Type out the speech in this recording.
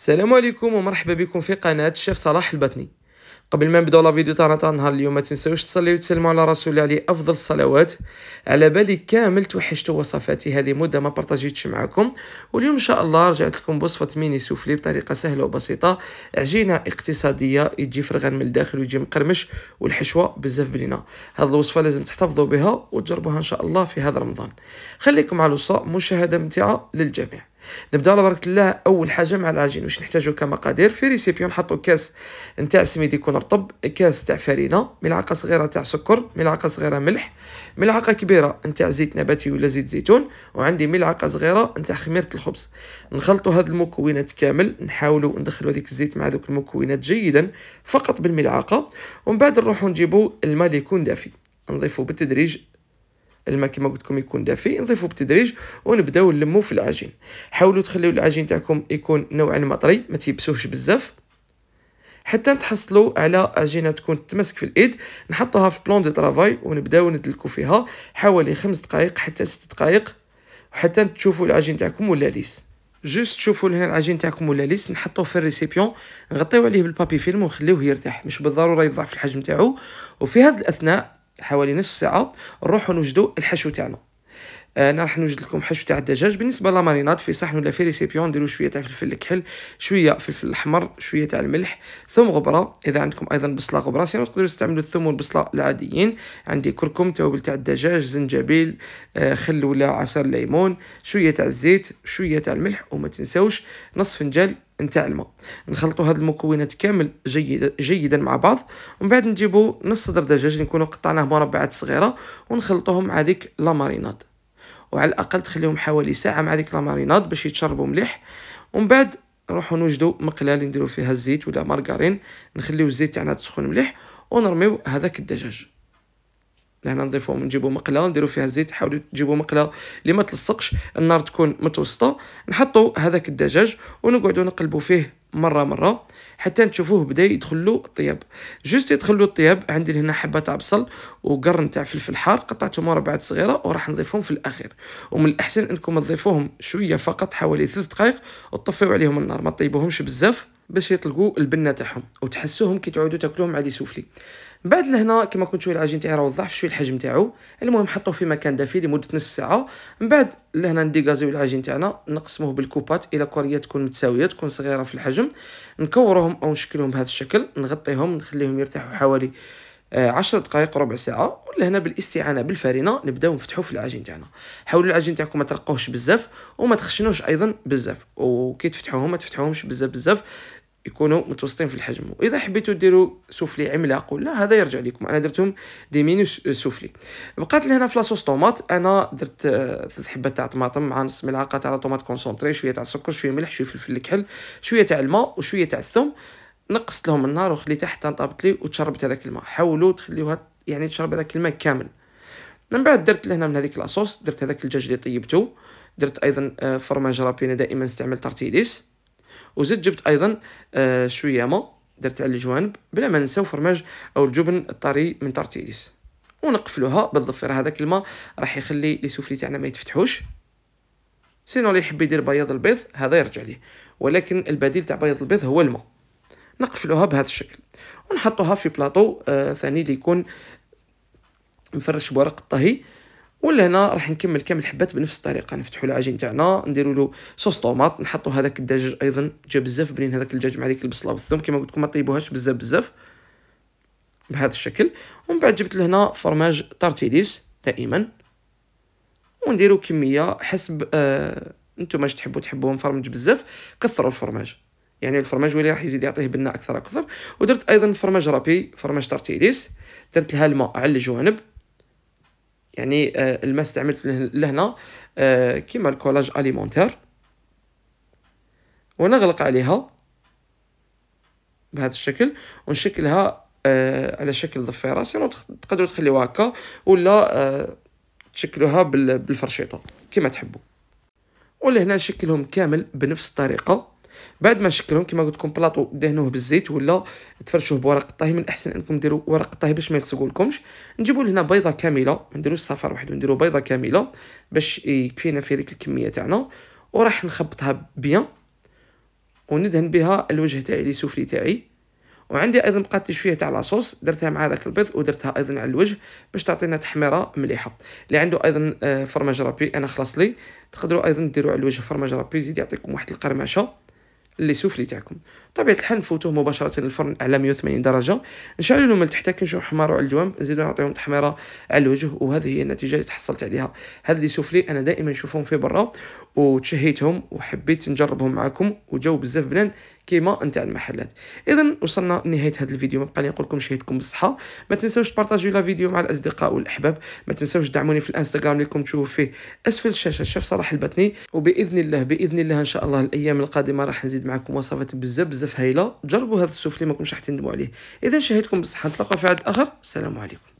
السلام عليكم ومرحبا بكم في قناة الشيف صلاح البطني قبل ما نبداو لا فيديو تاعنا تاع نهار اليوم ما تنساوش تصليو وتسلموا على رسول الله عليه افضل الصلوات على بالي كامل توحشت وصفاتي هذه مده ما بارطاجيتش معكم واليوم ان شاء الله رجعت لكم بوصفه ميني سوفلي بطريقه سهله وبسيطه عجينه اقتصاديه يجي فرغان من الداخل ويجي مقرمش والحشوه بزاف بنينه هذه الوصفه لازم تحتفظوا بها وتجربوها ان شاء الله في هذا رمضان خليكم على الوصفه مشاهده ممتعه للجميع نبداو على بركه الله اول حاجه مع العجين واش نحتاجو كمقادير في ريسيبيو نحطو كاس نتاع سميد يكون رطب كاس تاع فرينه ملعقه صغيره تاع سكر ملعقه صغيره ملح ملعقه كبيره نتاع زيت نباتي ولا زيت زيتون وعندي ملعقه صغيره نتاع خميره الخبز نخلطو هاد المكونات كامل نحاولو ندخلو هذيك الزيت مع ذوك المكونات جيدا فقط بالملعقه ومن بعد نروحو نجيبو الماء اللي يكون دافي نضيفو بالتدريج الماء كما قلت لكم يكون دافئ نضيفو بالتدريج ونبداو نلمو في العجين حاولوا تخليو العجين تاعكم يكون نوعا ما طري ما تيبسوهش بزاف حتى نتحصلوا على عجينه تكون تمسك في الايد نحطوها في بلون دو ترافاي ونبداو ندلكو فيها حوالي خمس دقائق حتى ست دقائق حتى تشوفوا العجين تاعكم ولا ليس جوست تشوفوا هنا العجين تاعكم ولا ليس نحطوه في الريسيبيون نغطيو عليه بالبابي فيلم ونخليوه يرتاح مش بالضروره يضعف الحجم تاعو وفي هذا الاثناء حوالي نص ساعه نروحو نوجدو الحشو تاعنا آه، انا راح نوجد لكم حشو تاع الدجاج بالنسبه لامارينات في صحن ولا في ريسيبيون نديروا شويه تاع فلفل الكحل شويه فلفل الاحمر شويه تاع الملح ثم غبره اذا عندكم ايضا بصله غبره سينو تقدروا تستعملوا الثوم والبصله العاديين عندي كركم توابل تاع الدجاج زنجبيل آه، خل ولا عصير ليمون شويه تاع الزيت شويه تاع الملح وما تنساوش نص فنجان نتاع الماء نخلطوا هاد المكونات كامل جيدا جيدا مع بعض ومن بعد نجيبوا نص صدر دجاج نكونوا قطعناه مربعات صغيره ونخلطوهم مع ديك لا وعلى الاقل تخليهم حوالي ساعه مع ديك لاماريناد باش يتشربوا مليح ومن بعد نروحو نوجدو مقله اللي نديرو فيها الزيت ولا مارغرين نخليو الزيت تاعنا يعني تسخن مليح ونرميو هذاك الدجاج هنا نضيفو نجيبو مقله نديرو فيها الزيت حاولوا تجيبو مقله اللي ما تلصقش النار تكون متوسطه نحطو هذاك الدجاج ونقعدو نقلبو فيه مره مره حتى نشوفوه بدا يدخل له الطياب جوست يدخل له الطياب عندي هنا حبه تاع بصل وقرن تاع فلفل حار قطعتهم مربعات صغيره وراح نضيفهم في الاخير ومن الاحسن انكم تضيفوهم شويه فقط حوالي ثلث دقائق وتطفيو عليهم النار ما طيبوهمش بزاف باش يطلقوا البنه تاعهم وتحسوهم كي تعودوا تاكلوهم على سوفلي من بعد لهنا كما كنت شويه العجين تاعي راه ضعف شويه الحجم تاعو المهم حطوه في مكان دافي لمده نص ساعه من بعد لهنا نديغازيو العجين تاعنا نقسموه بالكوبات الى كوريات تكون متساويه تكون صغيره في الحجم نكوروهم او نشكلهم بهذا الشكل نغطيهم نخليهم يرتاحوا حوالي 10 آه، دقائق ربع ساعه ولهنا بالاستعانه بالفرينه نبداو نفتحوا في العجين تاعنا حاولوا العجين تاعكم ما ترقوهش بزاف وما تخشنوش ايضا بزاف وكي تفتحوهم ما تفتحوهمش بزاف بزاف يكونوا متوسطين في الحجم واذا حبيتوا ديروا سفلي عملاق ولا هذا يرجع لكم انا درتهم دي مينو سفلي بقات لهنا في لاصوص طوماط انا درت آه، ثلاث حبات تاع طماطم مع نص ملعقه تاع طوماط كونسونطري شويه تاع السكر شويه ملح شويه فلفل الكحل شويه تاع الماء وشويه تاع الثوم نقصت لهم النار وخليتها حتى نطابت لي وتشربت هذاك الماء حاولوا تخليوها يعني تشرب هذاك الماء كامل من بعد درت لهنا من هذيك لاصوص درت هذاك الدجاج اللي طيبته درت ايضا آه، فرماج رابينا دائما نستعمل تارتيليس وزدت جبت ايضا آه شويه ما درت على الجوانب بلا ما ننساو فرماج او الجبن الطري من تارتيديس ونقفلوها بالضفير هذاك الماء راح يخلي لي سوفلي تاعنا ما يتفتحوش سينو اللي يحب يدير بياض البيض هذا يرجع ليه ولكن البديل تاع بياض البيض هو الماء نقفلوها بهذا الشكل ونحطوها في بلاطو آه ثاني اللي يكون مفرش بورق الطهي ولا هنا راح نكمل كامل الحبات بنفس الطريقه نفتحوا العجين تاعنا نديروا له صوص طوماط نحطوا هذاك الدجاج ايضا جا بزاف بنين هذاك الدجاج مع ديك البصله والثوم كما قلت لكم ما طيبوهاش بزاف بزاف بهذا الشكل ومن بعد جبت لهنا فرماج تارتيليس دائما ونديروا كميه حسب آه نتوما اش تحبوا تحبوا مفرمج بزاف كثروا الفرماج يعني الفرماج ولي راح يزيد يعطيه بنه اكثر اكثر ودرت ايضا فرماج رابي فرماج تارتيليس درت لها الماء على الجوانب يعني آه، الماء استعملت لهنا آه، كيما الكولاج اليمونتير ونغلق عليها بهذا الشكل ونشكلها آه، على شكل ضفيره سينو تقدروا تخليوها هكا ولا تشكلوها بالفرشيطه كما تحبوا ولهنا نشكلهم كامل بنفس الطريقه بعد ما شكلهم كما قلت لكم بلاطو دهنوه بالزيت ولا تفرشوه بورق الطهي من الاحسن انكم ديروا ورق الطهي باش ما يلصقولكمش نجيبوا لهنا بيضه كامله ما نديروش صفار واحد ونديروا بيضه كامله باش يكفينا في هذيك الكميه تاعنا وراح نخبطها بيان وندهن بها الوجه تاعي لي سفلي تاعي وعندي ايضا بقات لي شويه تاع لاصوص درتها مع هذاك البيض ودرتها ايضا على الوجه باش تعطينا تحميره مليحه اللي عنده ايضا آه، فرماج رابي انا خلاص لي تقدروا ايضا ديروا على الوجه فرماج رابي يزيد يعطيكم واحد القرمشه اللي سفلي تاعكم طبيعه الحال نفوتوه مباشره الفرن على 180 درجه نشعلو لهم من تحت كنشوف حماروا على الجوانب نزيدو نعطيهم تحميره على الوجه وهذه هي النتيجه اللي تحصلت عليها هاد اللي سفلي انا دائما نشوفهم في برا وتشهيتهم وحبيت نجربهم معكم وجاو بزاف بنان كيما نتاع المحلات اذا وصلنا لنهايه هذا الفيديو ما لي نقول لكم شهيتكم بالصحه ما تنساوش تبارطاجيو لا فيديو مع الاصدقاء والاحباب ما تنساوش تدعموني في الانستغرام اللي راكم تشوفوا فيه اسفل الشاشه شاف صلاح البتني وباذن الله باذن الله ان شاء الله الايام القادمه راح نزيد معكم وصفات بزاف بزاف هايله جربوا هذا السوفلي ما كنتش راح عليه اذا شاهدكم بالصحه نتلاقاو في عاد اخر السلام عليكم